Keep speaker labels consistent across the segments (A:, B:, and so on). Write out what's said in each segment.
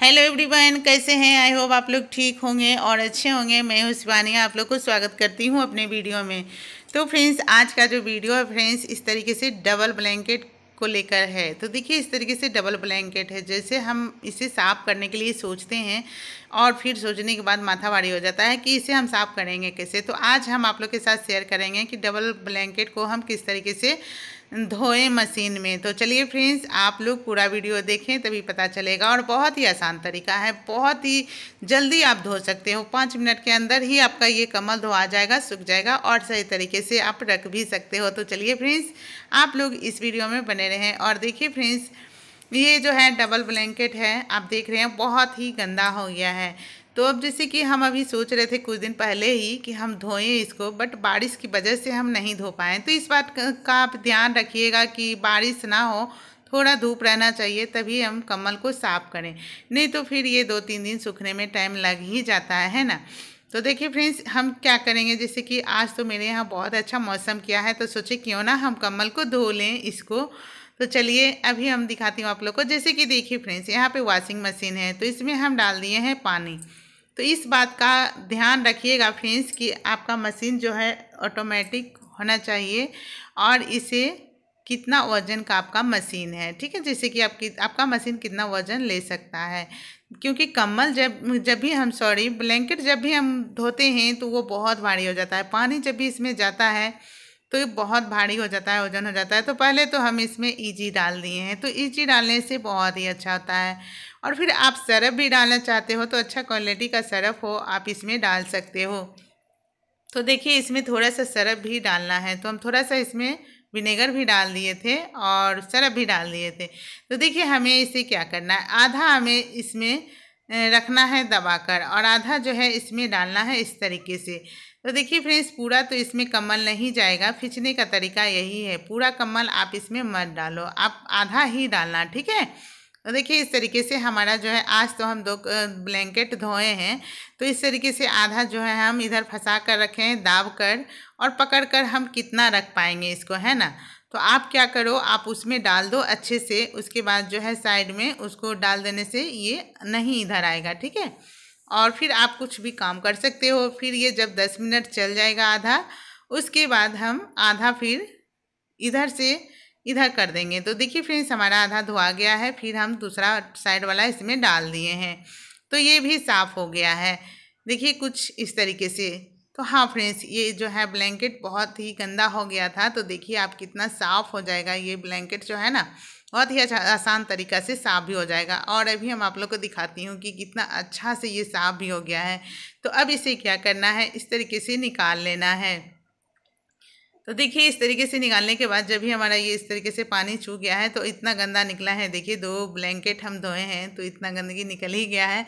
A: hello everyone कैसे हैं I hope आप लोग ठीक होंगे और अच्छे होंगे मैं हूँ शिवानी आप लोग को स्वागत करती हूँ अपने वीडियो में तो फ्रेंड्स आज का जो वीडियो है फ्रेंड्स इस तरीके से डबल ब्लैंकेट को लेकर है तो देखिए इस तरीके से डबल ब्लैंकेट है जैसे हम इसे साफ़ करने के लिए सोचते हैं और फिर सोचने के बाद माथावाड़ी हो जाता है कि इसे हम साफ़ करेंगे कैसे तो आज हम आप लोग के साथ शेयर करेंगे कि डबल ब्लैंकेट को हम किस तरीके से धोएं मशीन में तो चलिए फ्रेंड्स आप लोग पूरा वीडियो देखें तभी पता चलेगा और बहुत ही आसान तरीका है बहुत ही जल्दी आप धो सकते हो पाँच मिनट के अंदर ही आपका ये कमल धोआ जाएगा सूख जाएगा और सही तरीके से आप रख भी सकते हो तो चलिए फ्रेंड्स आप लोग इस वीडियो में बने रहें और देखिए फ्रेंड्स ये जो है डबल ब्लैंकेट है आप देख रहे हैं बहुत ही गंदा हो गया है तो अब जैसे कि हम अभी सोच रहे थे कुछ दिन पहले ही कि हम धोएं इसको बट बारिश की वजह से हम नहीं धो पाएँ तो इस बात का आप ध्यान रखिएगा कि बारिश ना हो थोड़ा धूप रहना चाहिए तभी हम कमल को साफ़ करें नहीं तो फिर ये दो तीन दिन सूखने में टाइम लग ही जाता है ना तो देखिए फ्रेंड्स हम क्या करेंगे जैसे कि आज तो मेरे यहाँ बहुत अच्छा मौसम किया है तो सोचे क्यों ना हम कमल को धो लें इसको तो चलिए अभी हम दिखाती हूँ आप लोग को जैसे कि देखिए फ्रेंड्स यहाँ पे वॉशिंग मशीन है तो इसमें हम डाल दिए हैं पानी तो इस बात का ध्यान रखिएगा फ्रेंड्स कि आपका मशीन जो है ऑटोमेटिक होना चाहिए और इसे कितना वजन का आपका मशीन है ठीक है जैसे कि आपकी आपका मशीन कितना वजन ले सकता है क्योंकि कम्बल जब जब भी हम सॉरी ब्लैंकेट जब भी हम धोते हैं तो वो बहुत भारी हो जाता है पानी जब भी इसमें जाता है तो ये बहुत भारी हो जाता है वजन हो जाता है तो पहले तो हम इसमें ईजी e डाल दिए हैं तो ईजी e डालने से बहुत ही अच्छा होता है और फिर आप सरफ भी डालना चाहते हो तो अच्छा क्वालिटी का सरफ हो आप इसमें डाल सकते हो तो देखिए इसमें थोड़ा सा सरफ भी डालना है तो हम थोड़ा सा इसमें विनेगर भी डाल दिए थे और सरफ भी डाल दिए थे तो देखिए हमें इसे क्या करना है आधा हमें इसमें रखना है दबाकर और आधा जो है इसमें डालना है इस तरीके से तो देखिए फ्रेंड्स पूरा तो इसमें कम्बल नहीं जाएगा फिंचने का तरीका यही है पूरा कम्बल आप इसमें मत डालो आप आधा ही डालना ठीक है तो देखिए इस तरीके से हमारा जो है आज तो हम दो ब्लैंकेट धोए हैं तो इस तरीके से आधा जो है हम इधर फंसा कर रखें दाब कर और पकड़ कर हम कितना रख पाएंगे इसको है ना तो आप क्या करो आप उसमें डाल दो अच्छे से उसके बाद जो है साइड में उसको डाल देने से ये नहीं इधर आएगा ठीक है और फिर आप कुछ भी काम कर सकते हो फिर ये जब दस मिनट चल जाएगा आधा उसके बाद हम आधा फिर इधर से इधर कर देंगे तो देखिए फ्रेंड्स हमारा आधा धोआ गया है फिर हम दूसरा साइड वाला इसमें डाल दिए हैं तो ये भी साफ़ हो गया है देखिए कुछ इस तरीके से तो हाँ फ्रेंड्स ये जो है ब्लैंकेट बहुत ही गंदा हो गया था तो देखिए आप कितना साफ़ हो जाएगा ये ब्लैंकेट जो है ना बहुत ही अच्छा आसान तरीका से साफ़ भी हो जाएगा और अभी हम आप लोग को दिखाती हूँ कि कितना अच्छा से ये साफ़ भी हो गया है तो अब इसे क्या करना है इस तरीके से निकाल लेना है तो देखिए इस तरीके से निकालने के बाद जब भी हमारा ये इस तरीके से पानी छू गया है तो इतना गंदा निकला है देखिए दो ब्लैंकेट हम धोए हैं तो इतना गंदगी निकल ही गया है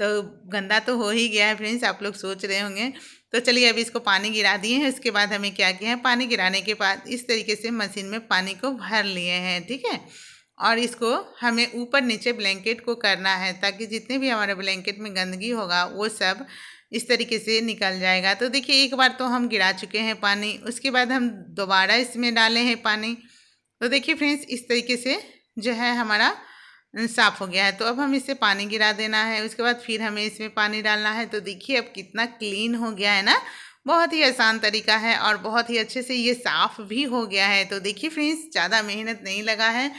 A: तो गंदा तो हो ही गया है फ्रेंड्स आप लोग सोच रहे होंगे तो चलिए अभी इसको पानी गिरा दिए हैं उसके बाद हमें क्या किया है पानी गिराने के बाद इस तरीके से मशीन में पानी को भर लिए हैं ठीक है और इसको हमें ऊपर नीचे ब्लैंकेट को करना है ताकि जितने भी हमारे ब्लैंकेट में गंदगी होगा वो सब इस तरीके से निकल जाएगा तो देखिए एक बार तो हम गिरा चुके हैं पानी उसके बाद हम दोबारा इसमें डाले हैं पानी तो देखिए फ्रेंड्स इस तरीके से जो है हमारा साफ़ हो गया है तो अब हम इसे पानी गिरा देना है उसके बाद फिर हमें इसमें पानी डालना है तो देखिए अब कितना क्लीन हो गया है ना बहुत ही आसान तरीका है और बहुत ही अच्छे से ये साफ़ भी हो गया है तो देखिए फ्रेंड्स ज़्यादा मेहनत नहीं लगा है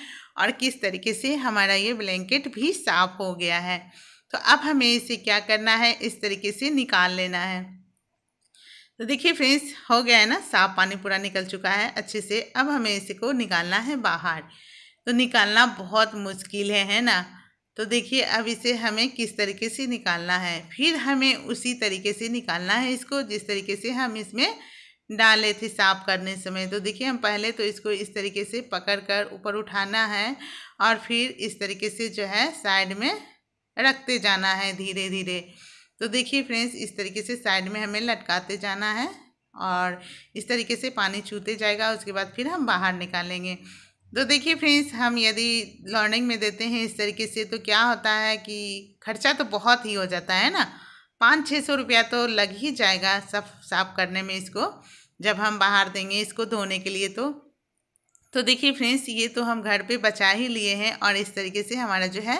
A: और किस तरीके से हमारा ये ब्लैंकेट भी साफ़ हो गया है तो अब हमें इसे क्या करना है इस तरीके से निकाल लेना है तो देखिए फ्रेंड्स हो गया है ना साफ पानी पूरा निकल चुका है अच्छे से अब हमें इसे को निकालना है बाहर तो निकालना बहुत मुश्किल है है ना तो देखिए अब इसे हमें किस तरीके से निकालना है फिर हमें उसी तरीके से निकालना है इसको जिस तरीके से हम इसमें डाले थे साफ करने समय तो देखिए हम पहले तो इसको इस तरीके से पकड़ कर ऊपर उठाना है और फिर इस तरीके से जो है साइड में रखते जाना है धीरे धीरे तो देखिए फ्रेंड्स इस तरीके से साइड में हमें लटकाते जाना है और इस तरीके से पानी छूते जाएगा उसके बाद फिर हम बाहर निकालेंगे तो देखिए फ्रेंड्स हम यदि लर्निंग में देते हैं इस तरीके से तो क्या होता है कि खर्चा तो बहुत ही हो जाता है ना पाँच छः सौ रुपया तो लग ही जाएगा सब साफ करने में इसको जब हम बाहर देंगे इसको धोने के लिए तो तो देखिए फ्रेंड्स ये तो हम घर पे बचा ही लिए हैं और इस तरीके से हमारा जो है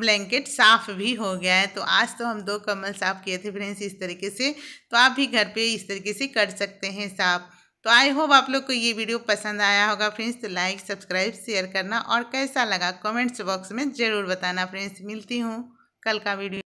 A: ब्लैंकेट साफ़ भी हो गया है तो आज तो हम दो कमल साफ़ किए थे फ्रेंड्स इस तरीके से तो आप भी घर पे इस तरीके से कर सकते हैं साफ़ तो आई होप आप लोग को ये वीडियो पसंद आया होगा फ्रेंड्स तो लाइक सब्सक्राइब शेयर करना और कैसा लगा कमेंट्स बॉक्स में ज़रूर बताना फ्रेंड्स मिलती हूँ कल का वीडियो